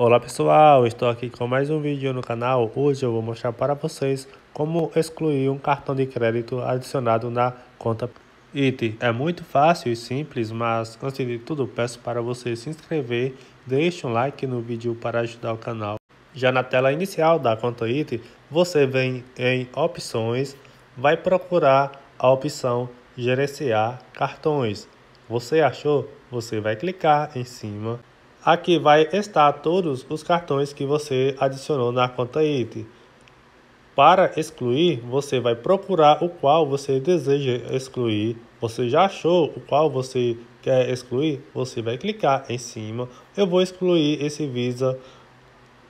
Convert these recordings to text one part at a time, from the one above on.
Olá pessoal, estou aqui com mais um vídeo no canal. Hoje eu vou mostrar para vocês como excluir um cartão de crédito adicionado na conta IT. É muito fácil e simples, mas antes de tudo peço para você se inscrever, deixe um like no vídeo para ajudar o canal. Já na tela inicial da conta IT, você vem em opções, vai procurar a opção gerenciar cartões. Você achou? Você vai clicar em cima Aqui vai estar todos os cartões que você adicionou na conta IT. Para excluir, você vai procurar o qual você deseja excluir. Você já achou o qual você quer excluir? Você vai clicar em cima. Eu vou excluir esse Visa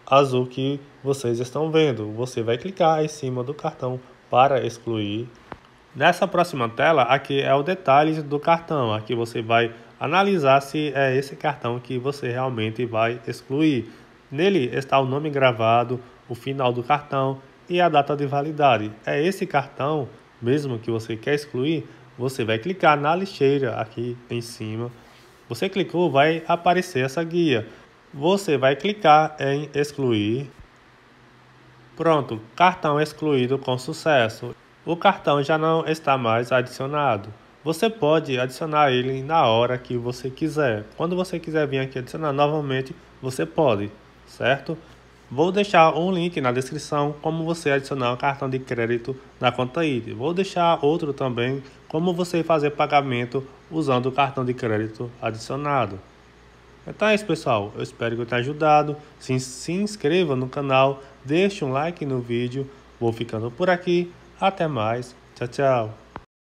azul que vocês estão vendo. Você vai clicar em cima do cartão para excluir. Nessa próxima tela, aqui é o detalhes do cartão. Aqui você vai analisar se é esse cartão que você realmente vai excluir. Nele está o nome gravado, o final do cartão e a data de validade. É esse cartão mesmo que você quer excluir, você vai clicar na lixeira aqui em cima. Você clicou, vai aparecer essa guia. Você vai clicar em excluir. Pronto, cartão excluído com sucesso. O cartão já não está mais adicionado. Você pode adicionar ele na hora que você quiser. Quando você quiser vir aqui adicionar novamente, você pode, certo? Vou deixar um link na descrição como você adicionar um cartão de crédito na conta ID. Vou deixar outro também como você fazer pagamento usando o cartão de crédito adicionado. Então é tá isso pessoal, eu espero que eu tenha ajudado. Se, se inscreva no canal, deixe um like no vídeo. Vou ficando por aqui, até mais, tchau tchau.